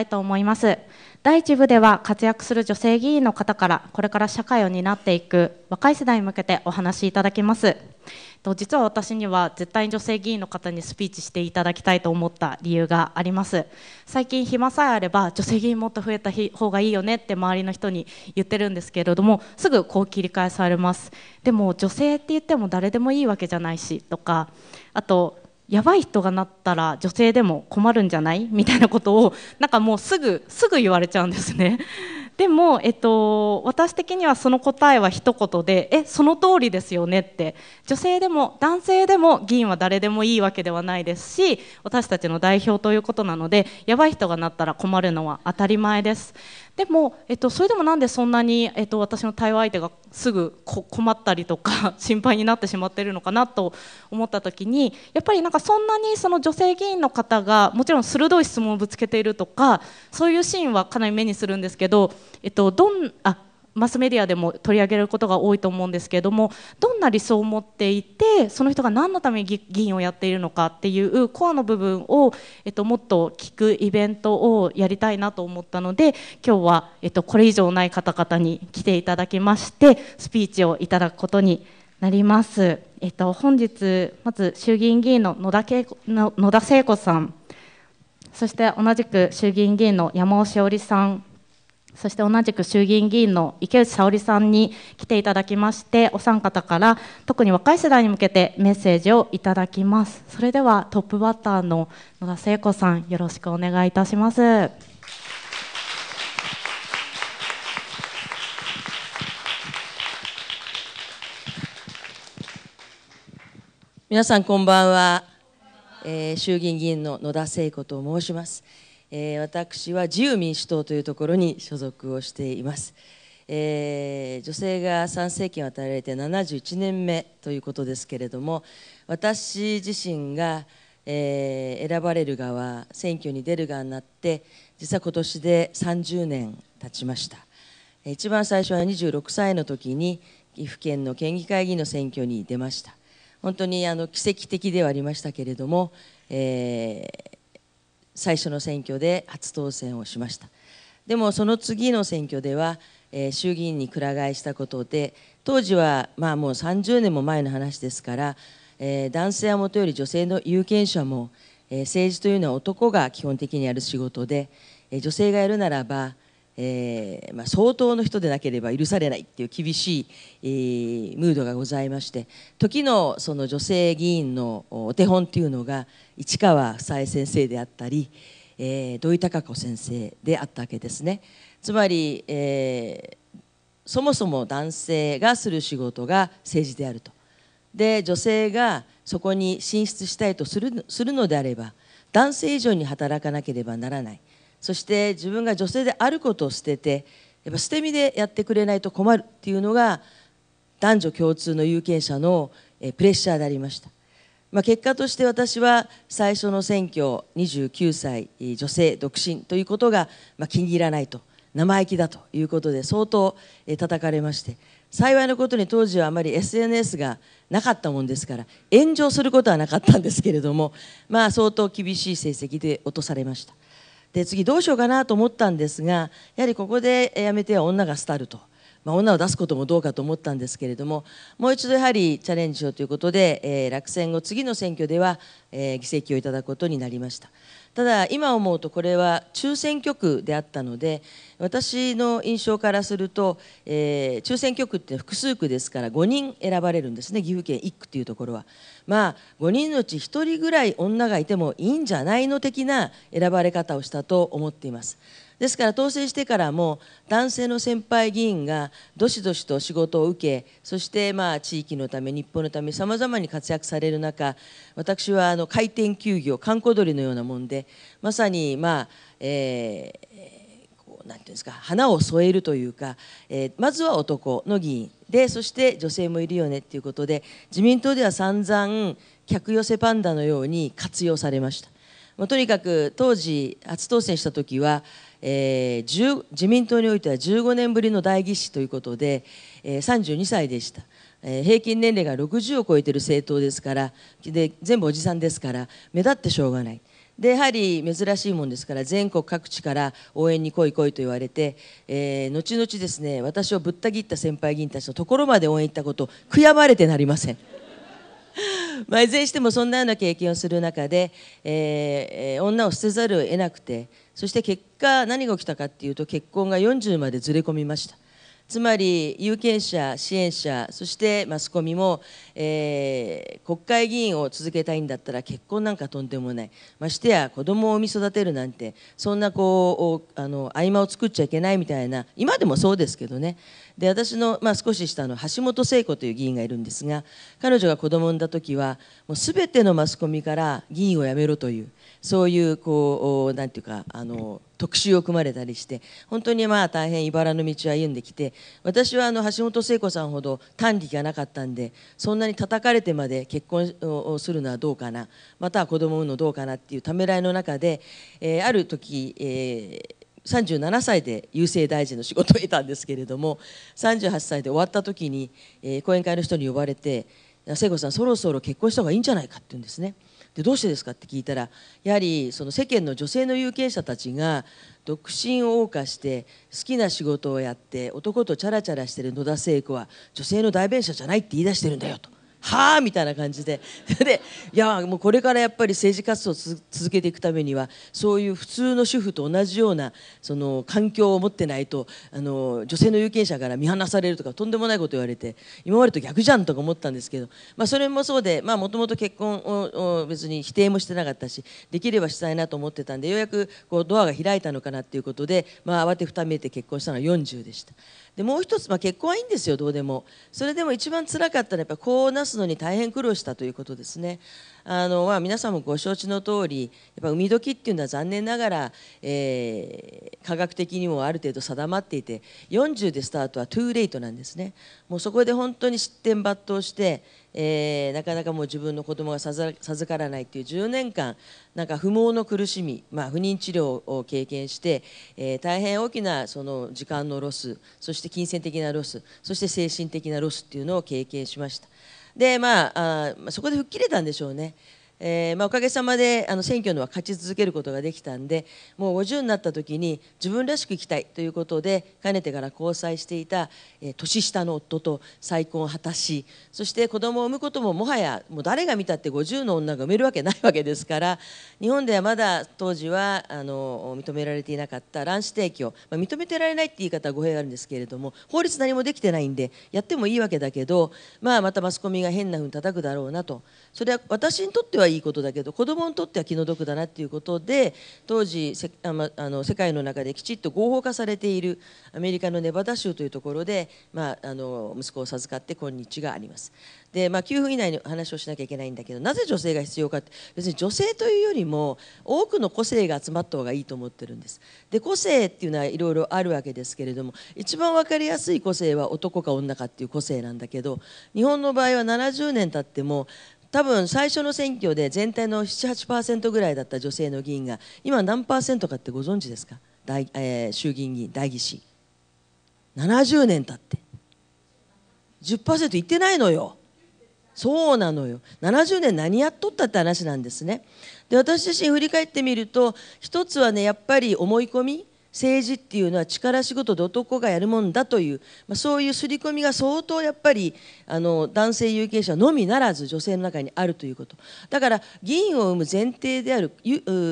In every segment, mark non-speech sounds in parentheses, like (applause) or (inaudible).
たいと思います。第1部では活躍する女性議員の方からこれから社会を担っていく若い世代に向けてお話しいただきます。実は私には絶対に女性議員の方にスピーチしていただきたいと思った理由があります最近暇さえあれば女性議員もっと増えた方がいいよねって周りの人に言ってるんですけれどもすぐこう切り返されますでも女性って言っても誰でもいいわけじゃないしとかあとやばい人がなったら女性でも困るんじゃない (laughs) みたいなことをなんかもうすぐすぐ言われちゃうんですね。(laughs) でも、えっと、私的にはその答えは一言で「えその通りですよね」って女性でも男性でも議員は誰でもいいわけではないですし私たちの代表ということなのでやばい人がなったら困るのは当たり前です。でも、えっと、それでもなんでそんなに、えっと、私の対話相手がすぐ困ったりとか心配になってしまってるのかなと思った時にやっぱりなんかそんなにその女性議員の方がもちろん鋭い質問をぶつけているとかそういうシーンはかなり目にするんですけど、えっと、どんあマスメディアでも取り上げることが多いと思うんですけれどもどんな理想を持っていてその人が何のために議員をやっているのかっていうコアの部分を、えっと、もっと聞くイベントをやりたいなと思ったので今日は、えっと、これ以上ない方々に来ていただきましてスピーチをいただくことになります。えっと、本日まず衆議院議員の野田恵子野田聖子さんそして同じく衆議院議員の山尾志織さんそして同じく衆議院議員の池内沙織さんに来ていただきまして、お三方から特に若い世代に向けてメッセージをいただきます。それではトップバッターの野田聖子さん、よろしくお願いいたします。皆さんこんばんは、えー、衆議院議員の野田聖子と申します。えー、私は自由民主党というところに所属をしています。えー、女性が参政権を与えられて71年目ということですけれども私自身が、えー、選ばれる側選挙に出る側になって実は今年で30年経ちました一番最初は26歳の時に岐阜県の県議会議員の選挙に出ました本当にあの奇跡的ではありましたけれども、えー、最初の選挙で初当選をしましたでもその次の選挙では、えー、衆議院にくら替えしたことで当時はまあもう30年も前の話ですから、えー、男性はもとより女性の有権者も、えー、政治というのは男が基本的にやる仕事で、えー、女性がやるならばえー、まあ、相当の人でなければ許されないっていう厳しい、えー、ムードがございまして時のその女性議員のお手本っていうのが市川房枝先生であったり、えー、土井孝子先生であったわけですね。つまり、えそもそも男性がする仕事が政治であると。で女性がそこに進出したいとするするのであれば男性以上に働かなければならないそして自分が女性であることを捨ててやっぱ捨て身でやってくれないと困るっていうのが男女共通の有権者のプレッシャーでありました、まあ、結果として私は最初の選挙29歳女性独身ということが、まあ、気に入らないと生意気だということで相当叩かれまして幸いなことに当時はあまり SNS がなかったもんですから炎上することはなかったんですけれどもまあ相当厳しい成績で落とされましたで次どうしようかなと思ったんですがやはりここでやめては女が廃るとまあ、女を出すこともどうかと思ったんですけれどももう一度やはりチャレンジしようということで、えー、落選後次の選挙では、えー、議席をいただくことになりましたただ今思うとこれは中選挙区であったので私の印象からすると、えー、中選挙区って複数区ですから5人選ばれるんですね岐阜県1区というところはまあ5人のうち1人ぐらい女がいてもいいんじゃないの的な選ばれ方をしたと思っていますですから当選してからも男性の先輩議員がどしどしと仕事を受けそしてまあ地域のため日本のためさまざまに活躍される中私はあの回転休業観光鳥のようなもんでまさにまあ、えー、こうなんていうんですか花を添えるというか、えー、まずは男の議員でそして女性もいるよねっていうことで自民党では散々客寄せパンダのように活用されました。まあ、とにかく当時初当選した時はえー、自民党においては15年ぶりの代議士ということで、えー、32歳でした。えー、平均年齢が60を超えている政党ですからで全部おじさんですから目立ってしょうがないでやはり珍しいもんですから全国各地から応援に来い来いと言われて、えー、後々ですね私をぶった切った先輩議員たちのところまで応援行ったこと悔やまれてなりません。まあ、いずれにしてもそんなような経験をする中で、えー、女を捨てざるを得なくてそして結果何が起きたかっていうと結婚が40までずれ込みました。つまり有権者、支援者、そしてマスコミも、えー、国会議員を続けたいんだったら結婚なんかとんでもない、ましてや子供を産み育てるなんて、そんなこうあの合間を作っちゃいけないみたいな、今でもそうですけどね、で私の、まあ、少し下の橋本聖子という議員がいるんですが彼女が子供を産んだ時はもう全てのマスコミから議員を辞めろというそういうこうなんていうかあの特集を組まれたりして本当にまあ大変茨の道を歩んできて私はあの橋本聖子さんほど短力がなかったんでそんなに叩かれてまで結婚をするのはどうかなまたは子供を産むのどうかなっていうためらいの中で、えー、ある時、えー37歳で郵政大臣の仕事を得たんですけれども38歳で終わった時に、え講演会の人に呼ばれて「聖子さんそろそろ結婚した方がいいんじゃないか」って言うんですね。でどうしてですかって聞いたらやはりその世間の女性の有権者たちが独身を謳歌して好きな仕事をやって男とチャラチャラしてる野田聖子は女性の代弁者じゃないって言い出してるんだよと。はあみたいな感じで (laughs) でいやもうこれからやっぱり政治活動を続けていくためにはそういう普通の主婦と同じようなその環境を持ってないとあの女性の有権者から見放されるとかとんでもないこと言われて今までと逆じゃんとか思ったんですけど、まあ、それもそうでもともと結婚を別に否定もしてなかったしできればしたいなと思ってたんでようやくこうドアが開いたのかなっていうことで、まあ、慌てふためいて結婚したのは40でした。でもう一つ、まあ、結婚はいいんですよどうでもそれでも一番つらかったのはやっぱ子をなすのに大変苦労したということですねあのまあ、皆さんもご承知の通りやっぱ海時っていうのは残念ながら、えー、科学的にもある程度定まっていて40でスタートはトゥーレイトなんですねもうそこで本当に失点抜刀して、えー、なかなかもう自分の子供が授からないっていう10年間なんか不毛の苦しみ、まあ、不妊治療を経験して、えー、大変大きなその時間のロスそして金銭的なロスそして精神的なロスっていうのを経験しました。でまああそこで吹っ切れたんでしょうねえー、まあ、おかげさまであの選挙のは勝ち続けることができたんでもう50になった時に自分らしく生きたいということでかねてから交際していた、えー、年下の夫と再婚を果たしそして子供を産むことももはやもう誰が見たって50の女が産めるわけないわけですから日本ではまだ当時はあの認められていなかった卵子提供、まあ、認めてられないって言い方は語弊があるんですけれども法律何もできてないんでやってもいいわけだけど、まあ、またマスコミが変なふうに叩くだろうなとそれは私にとってはいいことだけど子どもにとっては気の毒だなっていうことで当時せあの世界の中できちっと合法化されているアメリカのネバダ州というところで、まあ、あの息子を授かって今日があります。で、まあ、9分以内の話をしなきゃいけないんだけどなぜ女性が必要かって別に女性というよりも多くの個性が集まった方がいいと思ってるんですで個性っていうのはいろいろあるわけですけれども一番分かりやすい個性は男か女かっていう個性なんだけど日本の場合は70年経っても多分最初の選挙で全体の78%ぐらいだった女性の議員が今何パーセントかってご存知ですか大、えー、衆議院議員代議士70年経って10%いってないのよそうなのよ70年何やっとったって話なんですねで私自身振り返ってみると一つはねやっぱり思い込み政治っていうのは力仕事で男がやるもんだという、まあ、そういう刷り込みが相当やっぱりあの男性有権者のみならず女性の中にあるということだから議員を生む前提である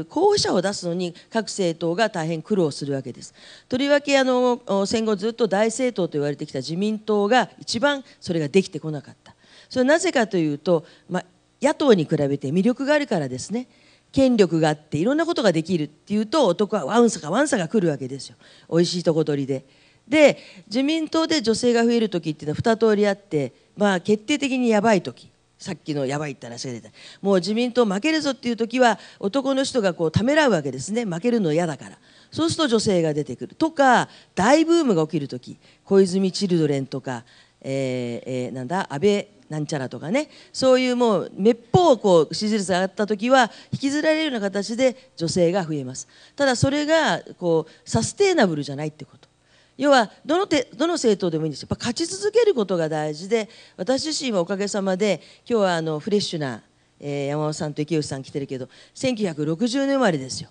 候補者を出すのに各政党が大変苦労するわけですとりわけあの戦後ずっと大政党と言われてきた自民党が一番それができてこなかったそれはなぜかというと、まあ、野党に比べて魅力があるからですね。権力があっていろんなことができるっていうと男はワンサかワンサが来るわけですよおいしいとこ取りで。で自民党で女性が増える時っていうのは2通りあって、まあ、決定的にやばい時さっきのやばいって話が出たもう自民党負けるぞっていう時は男の人がこうためらうわけですね負けるの嫌だからそうすると女性が出てくるとか大ブームが起きる時小泉チルドレンとか、えーえー、なんだ安倍なんちゃらとかねそういうもうめっぽうこう支持率が上がった時は引きずられるような形で女性が増えますただそれがこうサステイナブルじゃないってこと要はどのてどの政党でもいいんですやっぱ勝ち続けることが大事で私自身はおかげさまで今日はあのフレッシュな、えー、山本さんと池内さん来てるけど1960年生まれですよ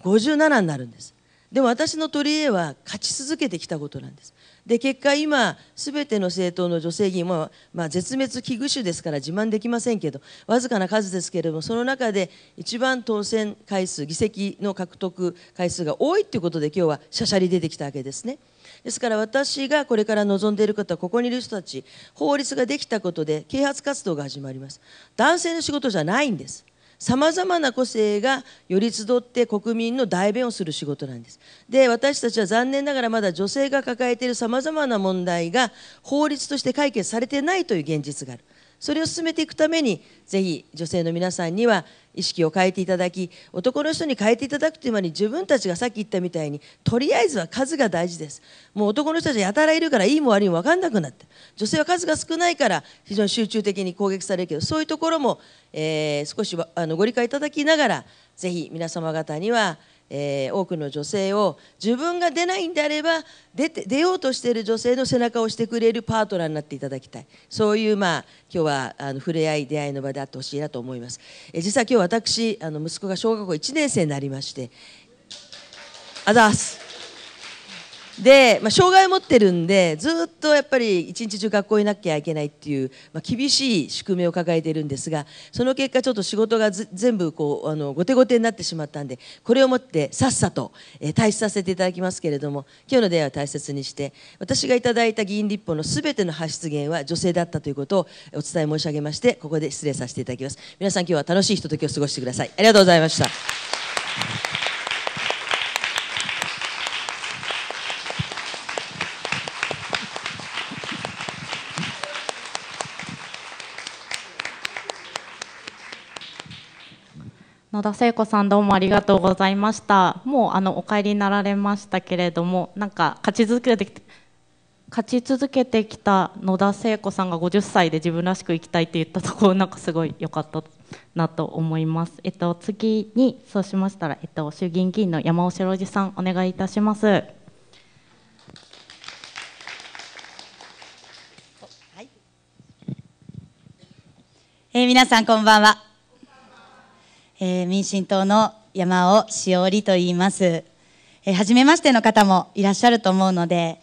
57になるんですでも私の取り柄は勝ち続けてきたことなんです。で結果今すべての政党の女性議員も、まあ、絶滅危惧種ですから自慢できませんけどわずかな数ですけれどもその中で一番当選回数議席の獲得回数が多いということで今日はしゃしゃり出てきたわけですね。ですから私がこれから望んでいる方はここにいる人たち法律ができたことで啓発活動が始まります男性の仕事じゃないんですさまざまな個性が寄り集って国民の代弁をする仕事なんです。で私たちは残念ながらまだ女性が抱えているさまざまな問題が法律として解決されてないという現実がある。それを進めていくためにぜひ女性の皆さんには意識を変えていただき男の人に変えていただくという間に自分たちがさっき言ったみたいにとりあえずは数が大事ですもう男の人たちやたらいるからいいも悪いも分かんなくなって女性は数が少ないから非常に集中的に攻撃されるけどそういうところも、えー、少しあのご理解いただきながらぜひ皆様方にはえー、多くの女性を自分が出ないんであれば出て出ようとしている女性の背中をしてくれるパートナーになっていただきたいそういう、まあ、今日はあの触れ合い出会いの場であってほしいなと思います、えー、実は今日私あの息子が小学校1年生になりましてあざすで、まあ、障害を持ってるんでずっとやっぱり一日中学校いなきゃいけないっていう、まあ、厳しい宿命を抱えているんですがその結果ちょっと仕事が全部こうあの後手後手になってしまったんでこれをもってさっさと、えー、退出させていただきますけれども今日の出会いを大切にして私がいただいた議員立法のすべての発出源は女性だったということをお伝え申し上げましてここで失礼させていただきます皆さん今日は楽しいひとときを過ごしてくださいありがとうございました野田聖子さんどうもありがとうございましたもうあのお帰りになられましたけれどもなんか勝ち続けて勝ち続けてきた野田聖子さんが50歳で自分らしく生きたいって言ったところ (laughs) なんかすごい良かったなと思います、えっと、次にそうしましたら、えっと、衆議院議員の山尾白次さんお願いいたします。えー、皆さんこんばんはえー、民進党の山尾しおりと言います。えー、初めましての方もいらっしゃると思うので、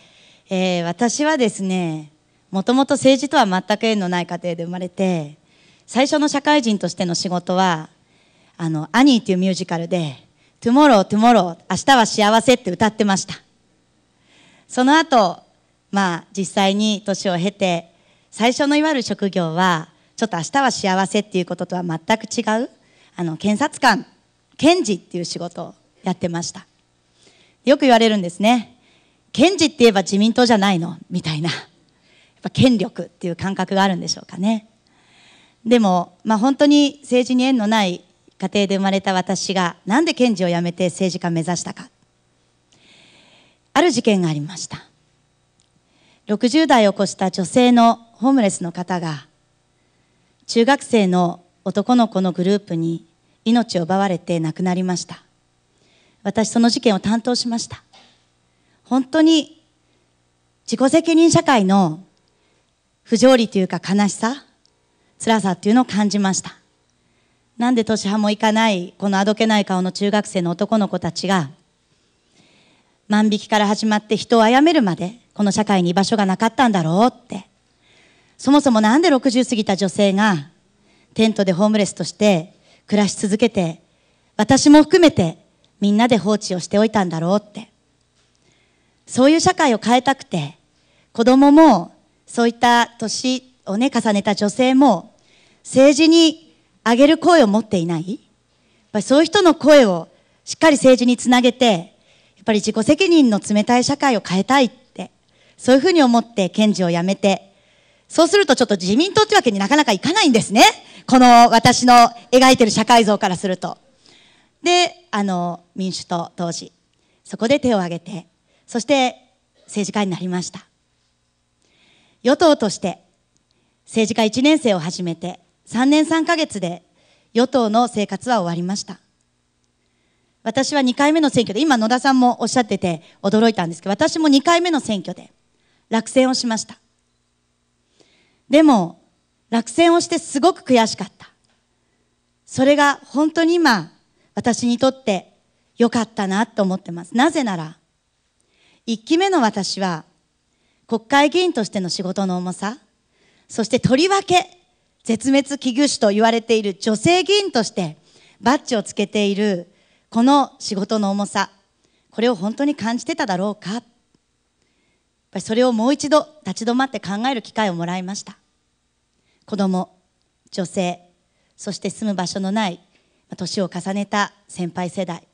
えー、私はですね、もともと政治とは全く縁のない家庭で生まれて、最初の社会人としての仕事は、あの、アニーっていうミュージカルで、トゥモロー、トゥモロー、明日は幸せって歌ってました。その後、まあ、実際に年を経て、最初のいわゆる職業は、ちょっと明日は幸せっていうこととは全く違う。あの検察官検事っていう仕事をやってましたよく言われるんですね検事って言えば自民党じゃないのみたいなやっぱ権力っていう感覚があるんでしょうかねでも、まあ、本当に政治に縁のない家庭で生まれた私がなんで検事を辞めて政治家目指したかある事件がありました60代を越した女性のホームレスの方が中学生の男の子のグループに命を奪われて亡くなりました私その事件を担当しました本当に自己責任社会の不条理というか悲しさ辛さっていうのを感じましたなんで年派もいかないこのあどけない顔の中学生の男の子たちが万引きから始まって人を殺めるまでこの社会に居場所がなかったんだろうってそもそもなんで60過ぎた女性がテントでホームレスとして暮らし続けて、私も含めてみんなで放置をしておいたんだろうって。そういう社会を変えたくて、子供もそういった年をね、重ねた女性も政治に上げる声を持っていない。やっぱりそういう人の声をしっかり政治につなげて、やっぱり自己責任の冷たい社会を変えたいって、そういうふうに思って検事を辞めて、そうするとちょっと自民党ってわけになかなかいかないんですね。この私の描いてる社会像からすると。で、あの、民主党当時、そこで手を挙げて、そして政治家になりました。与党として政治家1年生を始めて3年3ヶ月で与党の生活は終わりました。私は2回目の選挙で、今野田さんもおっしゃってて驚いたんですけど、私も2回目の選挙で落選をしました。でも、落選をしてすごく悔しかった。それが本当に今、私にとって良かったなと思ってます。なぜなら、一期目の私は、国会議員としての仕事の重さ、そしてとりわけ、絶滅危惧種と言われている女性議員としてバッジをつけているこの仕事の重さ、これを本当に感じてただろうか。やっぱりそれをもう一度立ち止まって考える機会をもらいました。子供女性そして住む場所のない年を重ねた先輩世代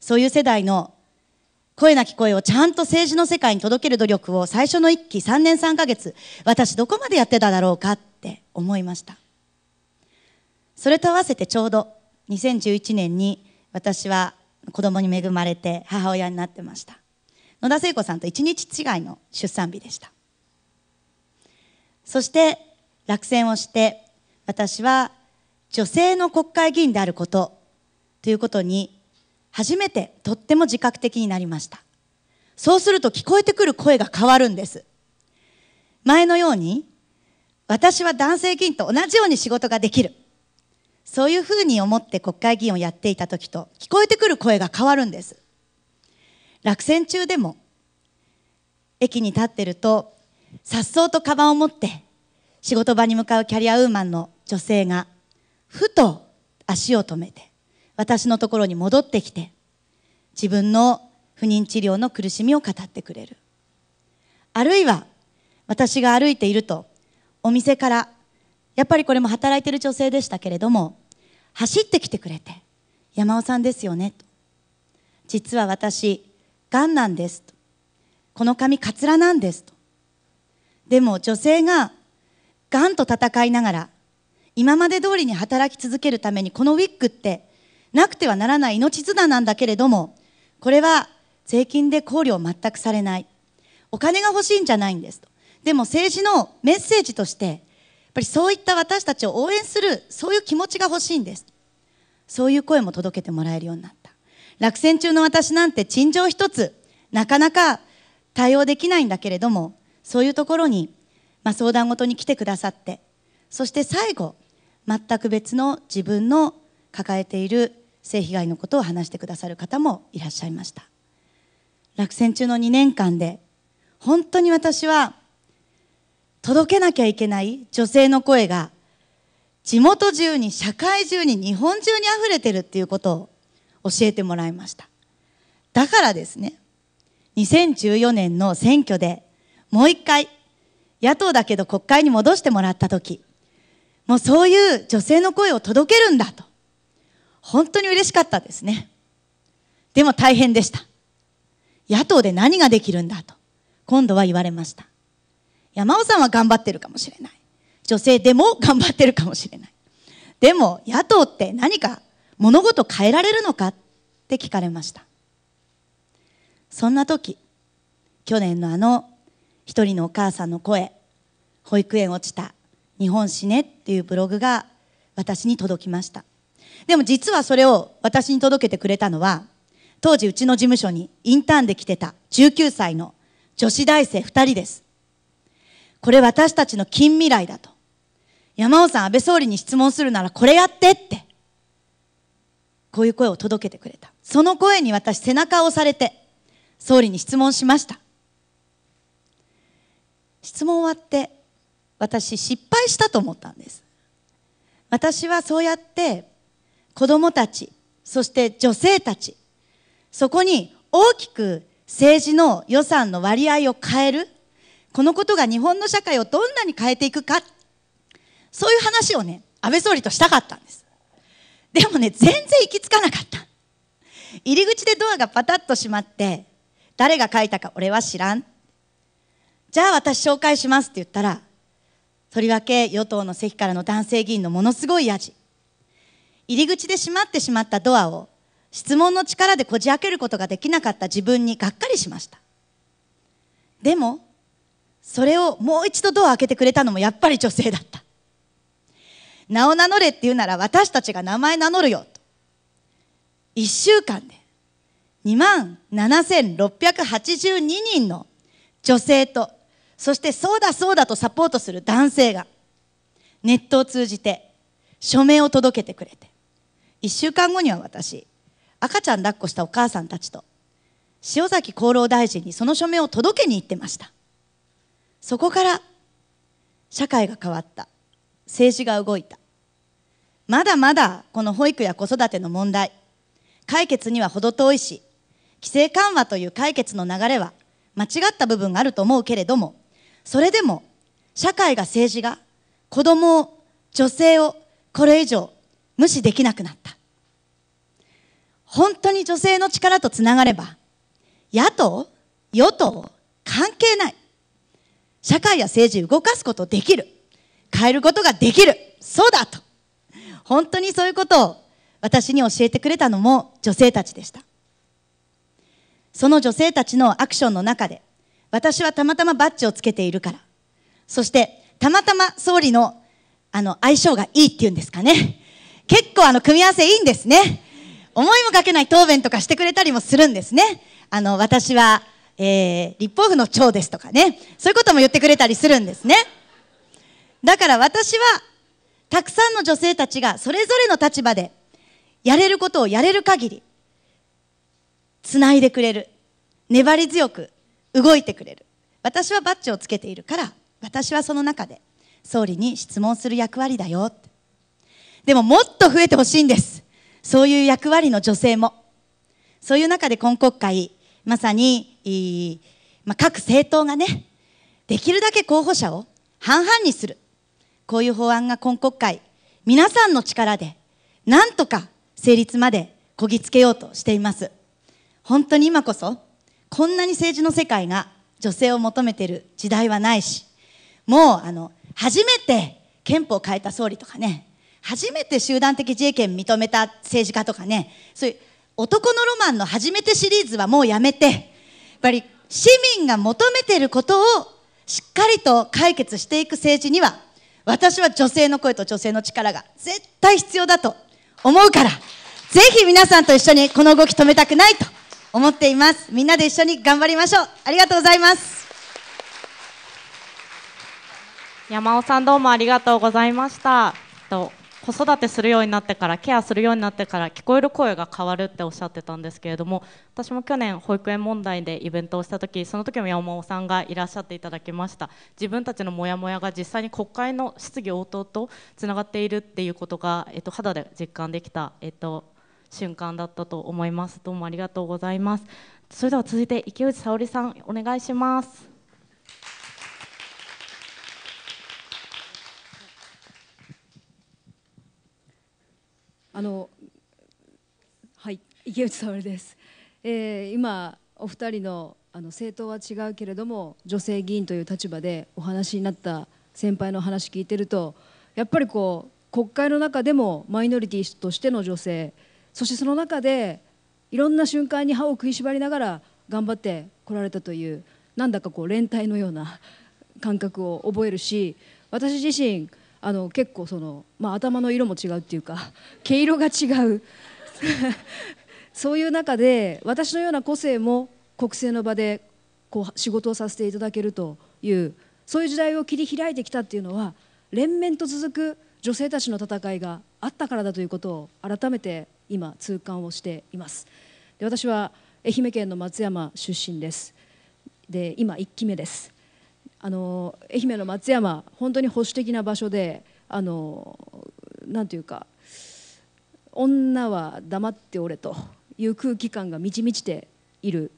そういう世代の声なき声をちゃんと政治の世界に届ける努力を最初の1期3年3ヶ月私どこまでやってただろうかって思いましたそれと合わせてちょうど2011年に私は子供に恵まれて母親になってました野田聖子さんと一日違いの出産日でしたそして落選をして私は女性の国会議員であることということに初めてとっても自覚的になりましたそうすると聞こえてくる声が変わるんです前のように私は男性議員と同じように仕事ができるそういうふうに思って国会議員をやっていた時と聞こえてくる声が変わるんです落選中でも駅に立ってるとさっそうとカバンを持って仕事場に向かうキャリアウーマンの女性が、ふと足を止めて、私のところに戻ってきて、自分の不妊治療の苦しみを語ってくれる。あるいは、私が歩いていると、お店から、やっぱりこれも働いている女性でしたけれども、走ってきてくれて、山尾さんですよね、と。実は私、がんなんです、と。この髪、かつらなんです、と。でも女性ががんと戦いながら、今まで通りに働き続けるために、このウィッグって、なくてはならない命綱なんだけれども、これは税金で考慮を全くされない。お金が欲しいんじゃないんですと。でも政治のメッセージとして、やっぱりそういった私たちを応援する、そういう気持ちが欲しいんです。そういう声も届けてもらえるようになった。落選中の私なんて陳情一つ、なかなか対応できないんだけれども、そういうところにまあ、相談とに来てくださってそして最後全く別の自分の抱えている性被害のことを話してくださる方もいらっしゃいました落選中の2年間で本当に私は届けなきゃいけない女性の声が地元中に社会中に日本中に溢れてるっていうことを教えてもらいましただからですね2014年の選挙でもう一回野党だけど国会に戻してもらった時もうそういう女性の声を届けるんだと本当に嬉しかったですねでも大変でした野党で何ができるんだと今度は言われました山尾さんは頑張ってるかもしれない女性でも頑張ってるかもしれないでも野党って何か物事変えられるのかって聞かれましたそんな時去年のあの一人のお母さんの声保育園落ちた日本死ねっていうブログが私に届きましたでも実はそれを私に届けてくれたのは当時うちの事務所にインターンで来てた19歳の女子大生2人ですこれ私たちの近未来だと山尾さん安倍総理に質問するならこれやってってこういう声を届けてくれたその声に私背中を押されて総理に質問しました質問終わって私失敗したと思ったんです私はそうやって子供たちそして女性たちそこに大きく政治の予算の割合を変えるこのことが日本の社会をどんなに変えていくかそういう話をね安倍総理としたかったんですでもね全然行き着かなかった入り口でドアがパタッと閉まって誰が書いたか俺は知らんじゃあ私紹介しますって言ったら、とりわけ与党の席からの男性議員のものすごいやじ。入り口で閉まってしまったドアを質問の力でこじ開けることができなかった自分にがっかりしました。でも、それをもう一度ドア開けてくれたのもやっぱり女性だった。名を名乗れって言うなら私たちが名前名乗るよと。一週間で2万7682人の女性とそしてそうだそうだとサポートする男性が、ネットを通じて署名を届けてくれて、1週間後には私、赤ちゃん抱っこしたお母さんたちと、塩崎厚労大臣にその署名を届けに行ってました。そこから社会が変わった。政治が動いた。まだまだこの保育や子育ての問題、解決には程遠いし、規制緩和という解決の流れは間違った部分があると思うけれども、それでも社会が政治が子供を女性をこれ以上無視できなくなった本当に女性の力とつながれば野党与党関係ない社会や政治動かすことできる変えることができるそうだと本当にそういうことを私に教えてくれたのも女性たちでしたその女性たちのアクションの中で私はたまたまバッジをつけているから。そして、たまたま総理の、あの、相性がいいっていうんですかね。結構あの、組み合わせいいんですね。思いもかけない答弁とかしてくれたりもするんですね。あの、私は、えー、立法府の長ですとかね。そういうことも言ってくれたりするんですね。だから私は、たくさんの女性たちがそれぞれの立場で、やれることをやれる限り、つないでくれる。粘り強く動いてくれる私はバッジをつけているから私はその中で総理に質問する役割だよでももっと増えてほしいんですそういう役割の女性もそういう中で今国会まさに、まあ、各政党がねできるだけ候補者を半々にするこういう法案が今国会皆さんの力でなんとか成立までこぎつけようとしています本当に今こそこんなに政治の世界が女性を求めてる時代はないし、もう、あの、初めて憲法を変えた総理とかね、初めて集団的自衛権認めた政治家とかね、そういう男のロマンの初めてシリーズはもうやめて、やっぱり市民が求めていることをしっかりと解決していく政治には、私は女性の声と女性の力が絶対必要だと思うから、ぜひ皆さんと一緒にこの動き止めたくないと。思っていますみんなで一緒に頑張りましょうありがとうございます山尾さんどうもありがとうございましたと子育てするようになってからケアするようになってから聞こえる声が変わるっておっしゃってたんですけれども私も去年保育園問題でイベントをした時その時も山尾さんがいらっしゃっていただきました自分たちのモヤモヤが実際に国会の質疑応答とつながっているっていうことが、えっと、肌で実感できた、えっと、瞬間だったと思いますどうもありがとうございますそれでは続いて池内沙織さんお願いしますあのはい池内沙織です、えー、今お二人のあの政党は違うけれども女性議員という立場でお話になった先輩の話聞いてるとやっぱりこう国会の中でもマイノリティとしての女性そしてその中でいろんな瞬間に歯を食いしばりながら頑張ってこられたというなんだかこう連帯のような (laughs) 感覚を覚えるし私自身あの結構その、まあ、頭の色も違うっていうか毛色が違う (laughs) そういう中で私のような個性も国政の場でこう仕事をさせていただけるというそういう時代を切り開いてきたっていうのは連綿と続く女性たちの戦いがあったからだということを改めて今痛感をしていますで私は愛媛県の松山出身ですで今1期目ですあの愛媛の松山本当に保守的な場所であのなんていうか女は黙っておれという空気感が満ち満ちている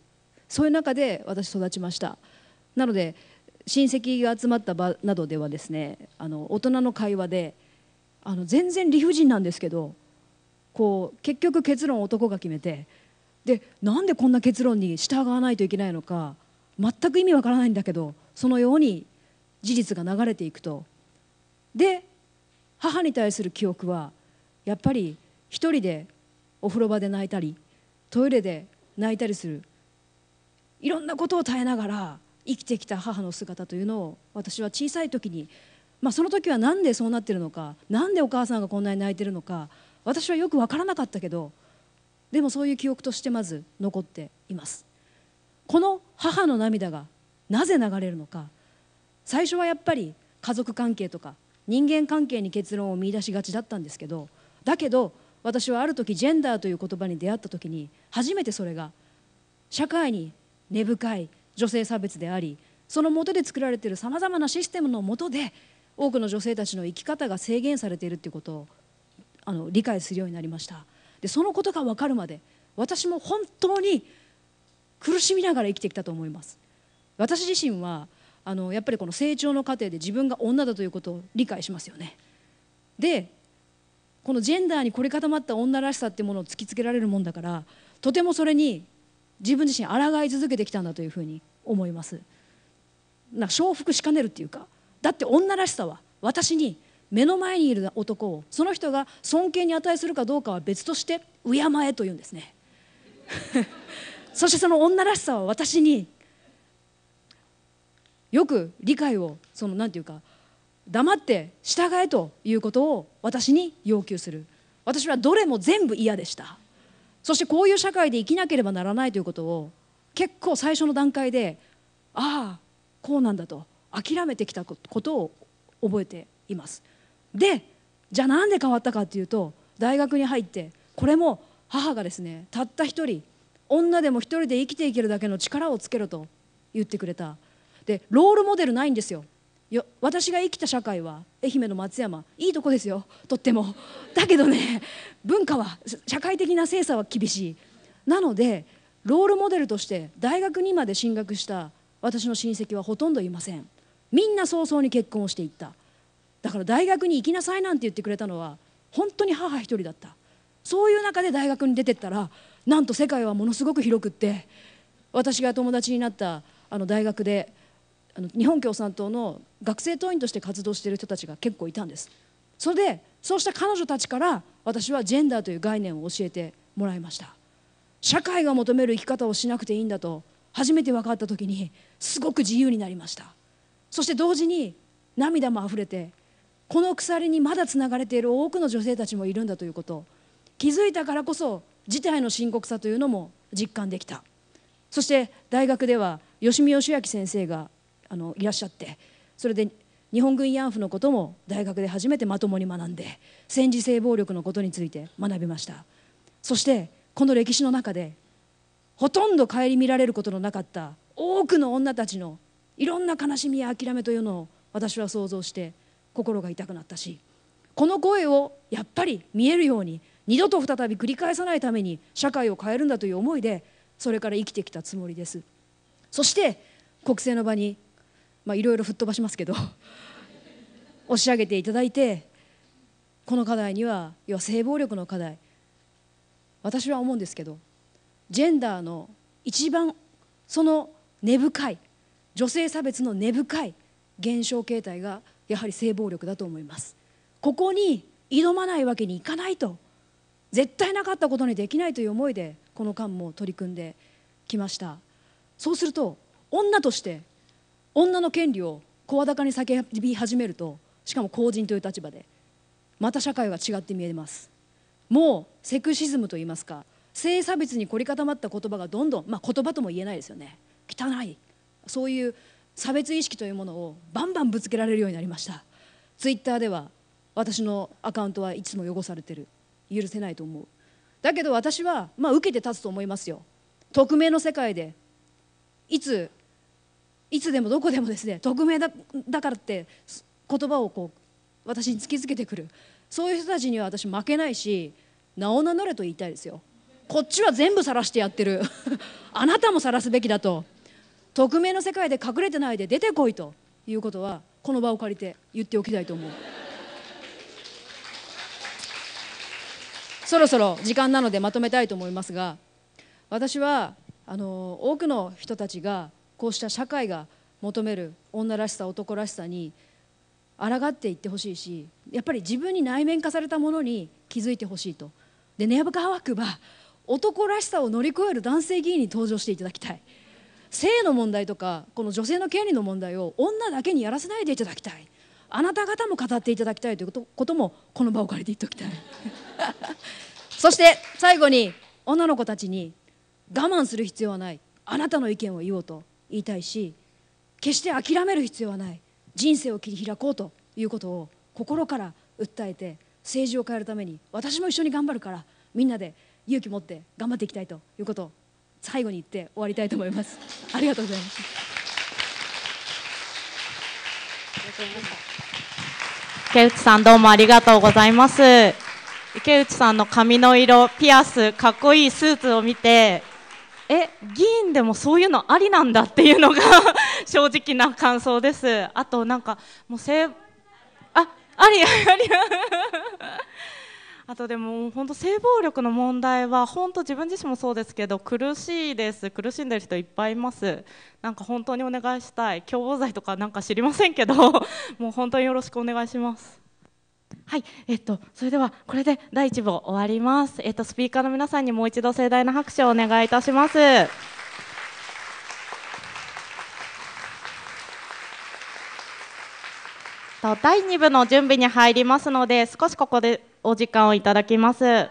そういう中で私育ちましたなので親戚が集まった場などではですねあの大人の会話であの全然理不尽なんですけどこう結局結論男が決めてでなんでこんな結論に従わないといけないのか全く意味わからないんだけどそのように事実が流れていくとで母に対する記憶はやっぱり一人でお風呂場で泣いたりトイレで泣いたりするいろんなことを耐えながら生きてきた母の姿というのを私は小さい時に、まあ、その時は何でそうなってるのか何でお母さんがこんなに泣いてるのか私はよく分からなかったけどでもそういう記憶としてまず残っていますこの母の涙がなぜ流れるのか最初はやっぱり家族関係とか人間関係に結論を見出しがちだったんですけどだけど私はある時ジェンダーという言葉に出会った時に初めてそれが社会に根深い女性差別でありそのもとで作られているさまざまなシステムのもとで多くの女性たちの生き方が制限されているということをあの理解するようになりましたでそのことが分かるまで私も本当に苦しみながら生きてきたと思います私自身はあのやっぱりこの成長の過程で自分が女だということを理解しますよねでこのジェンダーに凝り固まった女らしさってものを突きつけられるもんだからとてもそれに自分自身抗い続けてきたんだというふうに思いますな承服しかねるっていうかだって女らしさは私に目の前にいる男をその人が尊敬に値するかどうかは別として敬えというんですね (laughs) そしてその女らしさは私によく理解をその何て言うか黙って従えということを私に要求する私はどれも全部嫌でしたそしてこういう社会で生きなければならないということを結構最初の段階でああこうなんだと諦めてきたことを覚えていますでじゃあなんで変わったかっていうと大学に入ってこれも母がですねたった一人女でも一人で生きていけるだけの力をつけろと言ってくれたでロールモデルないんですよよ私が生きた社会は愛媛の松山いいとこですよとってもだけどね文化は社会的な精査は厳しいなのでロールモデルとして大学にまで進学した私の親戚はほとんどいませんみんな早々に結婚をしていっただから大学に行きなさいなんて言ってくれたのは本当に母一人だったそういう中で大学に出てったらなんと世界はものすごく広くって私が友達になったあの大学であの日本共産党の学生党員として活動している人たちが結構いたんですそれでそうした彼女たちから私はジェンダーという概念を教えてもらいました社会が求める生き方をしなくていいんだと初めて分かった時にすごく自由になりましたそして同時に涙もあふれてこの鎖にまだつながれている多くの女性たちもいるんだということ気づいたからこそ事態の深刻さというのも実感できたそして大学では吉見義明先生があのいらっしゃってそれで日本軍慰安婦のことも大学で初めてまともに学んで戦時性暴力のことについて学びましたそしてこの歴史の中でほとんど顧みられることのなかった多くの女たちのいろんな悲しみや諦めというのを私は想像して心が痛くなったしこの声をやっぱり見えるように二度と再び繰り返さないために社会を変えるんだという思いでそれから生きてきたつもりですそして国政の場にいろいろ吹っ飛ばしますけど (laughs) 押し上げていただいてこの課題には要は性暴力の課題私は思うんですけどジェンダーの一番その根深い女性差別の根深い現象形態がやはり性暴力だと思いますここに挑まないわけにいかないと絶対なかったことにできないという思いでこの間も取り組んできましたそうすると女として女の権利を声高に叫び始めるとしかも公人という立場でまた社会は違って見えますもうセクシズムといいますか性差別に凝り固まった言葉がどんどん、まあ、言葉とも言えないですよね汚いそういう差別意識というものをバンバンぶつけられるようになりましたツイッターでは私のアカウントはいつも汚されてる許せないと思うだけど私は、まあ、受けて立つと思いますよ匿名の世界でいついつでもどこでもですね匿名だだからって言葉をこう私に突きつけてくるそういう人たちには私負けないし名を名乗れと言いたいですよこっちは全部晒してやってる (laughs) あなたも晒すべきだと匿名の世界で隠れてないで出てこいということはこの場を借りて言っておきたいと思うそろそろ時間なのでまとめたいと思いますが私はあの多くの人たちがこうした社会が求める女らしさ男らしさに抗っていってほしいしやっぱり自分に内面化されたものに気づいてほしいとで根深くば男らしさを乗り越える男性議員に登場していただきたい。性の問題とかこの女性の権利の問題を女だけにやらせないでいただきたいあなた方も語っていただきたいということこともこの場を借りて言っておきたい (laughs) そして最後に女の子たちに我慢する必要はないあなたの意見を言おうと言いたいし決して諦める必要はない人生を切り開こうということを心から訴えて政治を変えるために私も一緒に頑張るからみんなで勇気持って頑張っていきたいということを最後に言って終わりたいと思います。ありがとうございます。池内さんどうもありがとうございます。池内さんの髪の色、ピアス、かっこいいスーツを見て、え議員でもそういうのありなんだっていうのが (laughs) 正直な感想です。あとなんかもうせあありあり。あとでも本当性暴力の問題は本当自分自身もそうですけど苦しいです苦しんでる人いっぱいいますなんか本当にお願いしたい共謀罪とかなんか知りませんけど (laughs) もう本当によろしくお願いしますはい、えっと、それではこれで第1部を終わります、えっと、スピーカーの皆さんにもう一度盛大な拍手をお願いいたします。第2部の準備に入りますので少しここでお時間をいただきます。